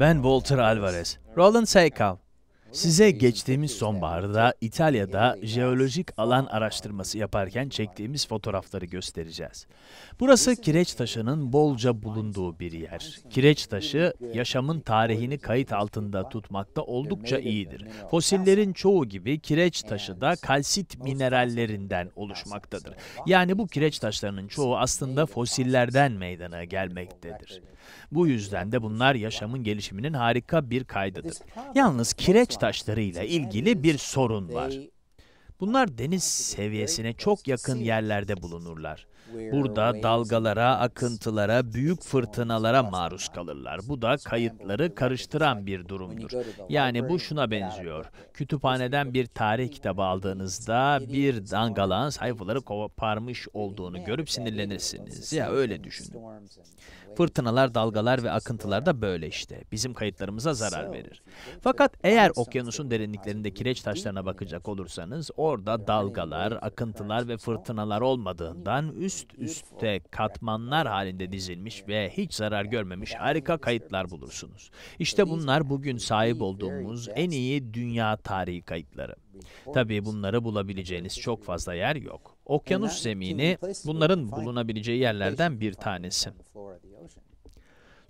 Ben Walter Alvarez. Roland Seykal. Size geçtiğimiz sonbaharda İtalya'da jeolojik alan araştırması yaparken çektiğimiz fotoğrafları göstereceğiz. Burası kireç taşının bolca bulunduğu bir yer. Kireç taşı yaşamın tarihini kayıt altında tutmakta oldukça iyidir. Fosillerin çoğu gibi kireç taşı da kalsit minerallerinden oluşmaktadır. Yani bu kireç taşlarının çoğu aslında fosillerden meydana gelmektedir. Bu yüzden de bunlar yaşamın gelişiminin harika bir kaydıdır. Yalnız kireç taşlarıyla ilgili bir sorun var. Bunlar deniz seviyesine çok yakın yerlerde bulunurlar. Burada dalgalara, akıntılara, büyük fırtınalara maruz kalırlar. Bu da kayıtları karıştıran bir durumdur. Yani bu şuna benziyor. Kütüphaneden bir tarih kitabı aldığınızda bir dangalağın sayfaları koparmış olduğunu görüp sinirlenirsiniz. Ya öyle düşünün. Fırtınalar, dalgalar ve akıntılar da böyle işte. Bizim kayıtlarımıza zarar verir. Fakat eğer okyanusun derinliklerinde kireç taşlarına bakacak olursanız orada dalgalar, akıntılar ve fırtınalar olmadığından üst üste katmanlar halinde dizilmiş ve hiç zarar görmemiş harika kayıtlar bulursunuz. İşte bunlar bugün sahip olduğumuz en iyi dünya tarihi kayıtları. Tabii bunları bulabileceğiniz çok fazla yer yok. Okyanus zemini bunların bulunabileceği yerlerden bir tanesi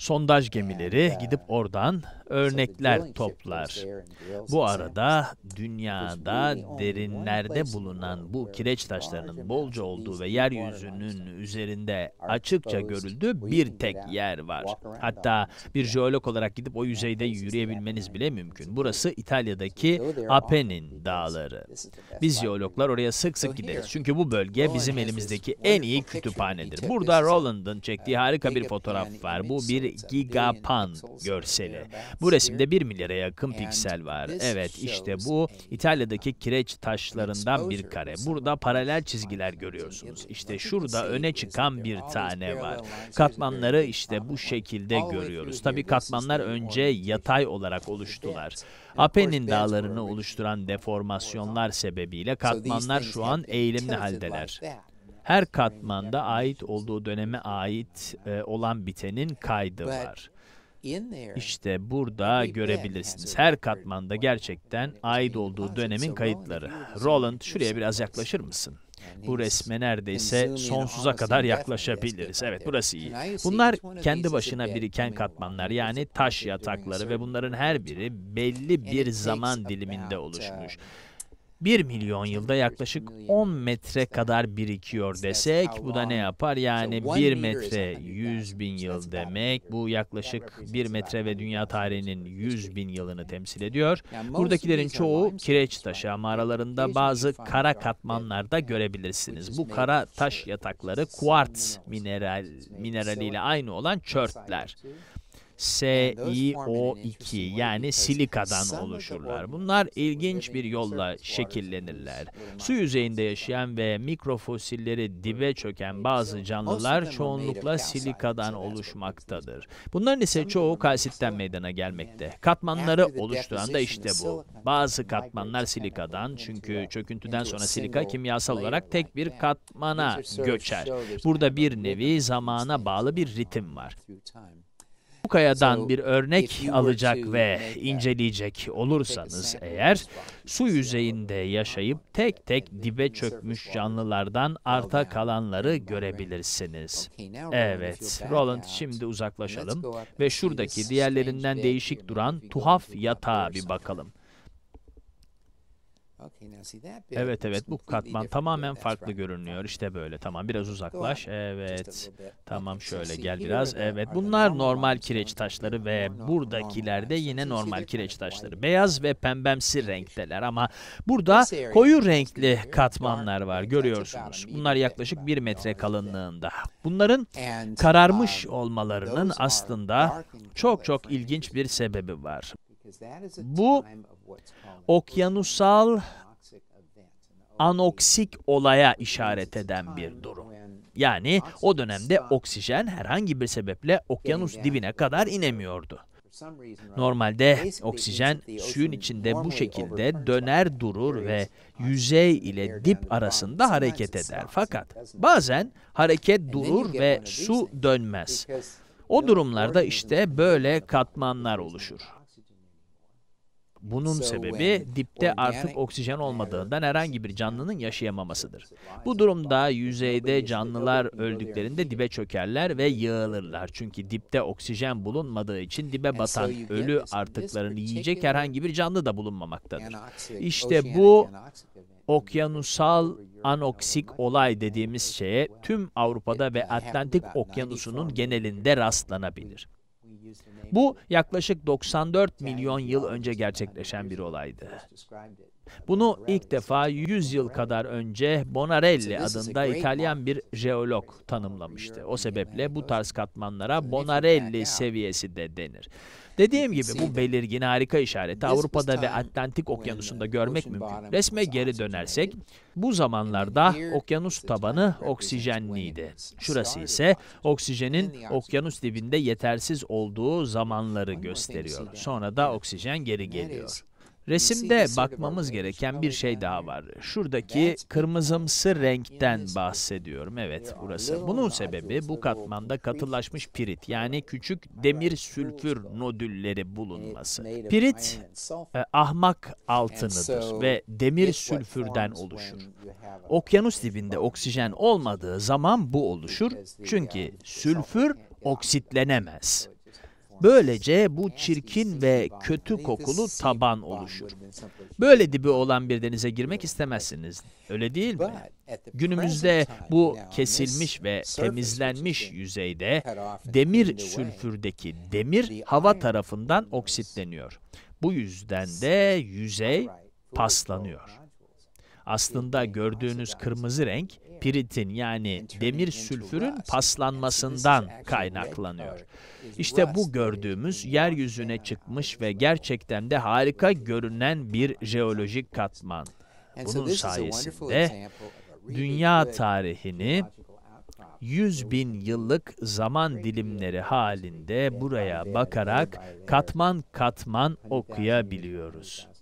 sondaj gemileri uh, gidip oradan örnekler toplar. Bu arada dünyada derinlerde bulunan bu kireç taşlarının bolca olduğu ve yeryüzünün üzerinde açıkça görüldüğü bir tek yer var. Hatta bir jeolog olarak gidip o yüzeyde yürüyebilmeniz bile mümkün. Burası İtalya'daki Apennin dağları. Biz jeologlar oraya sık sık gideriz. Çünkü bu bölge bizim elimizdeki en iyi kütüphanedir. Burada Roland'ın çektiği uh, harika bir fotoğraf var. Bu bir Gigapan görseli. Bu resimde 1 milyara yakın piksel var. Evet işte bu İtalya'daki kireç taşlarından bir kare. Burada paralel çizgiler görüyorsunuz. İşte şurada öne çıkan bir tane var. Katmanları işte bu şekilde görüyoruz. Tabi katmanlar önce yatay olarak oluştular. Apennin dağlarını oluşturan deformasyonlar sebebiyle katmanlar şu an eğilimli haldeler. Her katmanda ait olduğu döneme ait e, olan bitenin kaydı var. İşte burada görebilirsiniz. Her katmanda gerçekten ait olduğu dönemin kayıtları. Roland şuraya biraz yaklaşır mısın? Bu resme neredeyse sonsuza kadar yaklaşabiliriz. Evet burası iyi. Bunlar kendi başına biriken katmanlar yani taş yatakları ve bunların her biri belli bir zaman diliminde oluşmuş. Uh, 1 milyon yılda yaklaşık 10 metre kadar birikiyor desek bu da ne yapar? Yani 1 metre 100 bin yıl demek. Bu yaklaşık 1 metre ve dünya tarihinin 100 bin yılını temsil ediyor. Buradakilerin çoğu kireç taşı mağaralarında bazı kara katmanlarda görebilirsiniz. Bu kara taş yatakları kuarts mineral, mineraliyle aynı olan çörtler. SiO2 e yani silikadan oluşurlar. Bunlar ilginç bir yolla şekillenirler. Su yüzeyinde yaşayan ve mikrofosilleri dibe çöken bazı canlılar çoğunlukla silikadan oluşmaktadır. Bunların ise çoğu kalsitten meydana gelmekte. Katmanları oluşturan da işte bu. Bazı katmanlar silikadan çünkü çöküntüden sonra silika kimyasal olarak tek bir katmana göçer. Burada bir nevi zamana bağlı bir ritim var. Bu kayadan bir örnek alacak ve inceleyecek olursanız eğer, su yüzeyinde yaşayıp tek tek dibe çökmüş canlılardan arta kalanları görebilirsiniz. Evet, Roland şimdi uzaklaşalım ve şuradaki diğerlerinden değişik duran tuhaf yatağa bir bakalım. Evet evet bu katman tamamen farklı görünüyor. işte böyle tamam biraz uzaklaş. Evet tamam şöyle gel biraz. Evet bunlar normal kireç taşları ve buradakiler de yine normal kireç taşları. Beyaz ve pembemsi renkteler ama burada koyu renkli katmanlar var görüyorsunuz. Bunlar yaklaşık bir metre kalınlığında. Bunların kararmış um, olmalarının aslında çok çok ilginç bir sebebi var. Bu okyanusal anoksik olaya işaret eden bir durum. Yani o dönemde oksijen herhangi bir sebeple okyanus dibine kadar inemiyordu. Normalde oksijen suyun içinde bu şekilde döner durur ve yüzey ile dip arasında hareket eder. Fakat bazen hareket durur ve su dönmez. O durumlarda işte böyle katmanlar oluşur. Bunun sebebi dipte artık oksijen olmadığından herhangi bir canlının yaşayamamasıdır. Bu durumda yüzeyde canlılar öldüklerinde dibe çökerler ve yığılırlar. Çünkü dipte oksijen bulunmadığı için dibe batan ölü artıklarını yiyecek herhangi bir canlı da bulunmamaktadır. İşte bu okyanusal anoksik olay dediğimiz şeye tüm Avrupa'da ve Atlantik Okyanusu'nun genelinde rastlanabilir. Bu yaklaşık 94 milyon yıl önce gerçekleşen bir olaydı. Bunu ilk defa 100 yıl kadar önce Bonarelli adında İtalyan bir jeolog tanımlamıştı. O sebeple bu tarz katmanlara Bonarelli seviyesi de denir. Dediğim gibi bu belirgin harika işareti Avrupa'da ve Atlantik Okyanusu'nda görmek mümkün. Resme geri dönersek bu zamanlarda okyanus tabanı oksijenliydi. Şurası ise oksijenin okyanus dibinde yetersiz olduğu zamanları gösteriyor. Sonra da oksijen geri geliyor. Resimde bakmamız gereken bir şey daha şey. var. Şuradaki kırmızımsı renkten bahsediyorum. Evet, burası. Bunun sebebi bu katmanda katılaşmış pirit yani küçük demir sülfür nodülleri e, bulunması. Pirit e, ahmak altınıdır ve demir sülfürden oluşur. Okyanus dibinde oksijen olmadığı zaman bu oluşur çünkü uh, sülfür oksitlenemez. Böylece bu çirkin ve kötü kokulu taban oluşur. Böyle dibi olan bir denize girmek istemezsiniz. Öyle değil mi? Günümüzde bu kesilmiş ve temizlenmiş yüzeyde demir sülfürdeki demir hava tarafından oksitleniyor. Bu yüzden de yüzey paslanıyor. Aslında gördüğünüz kırmızı renk piritin yani demir sülfürün paslanmasından kaynaklanıyor. İşte bu gördüğümüz yeryüzüne çıkmış ve gerçekten de harika görünen bir jeolojik katman. Bunun sayesinde dünya tarihini 100 bin yıllık zaman dilimleri halinde buraya bakarak katman katman okuyabiliyoruz.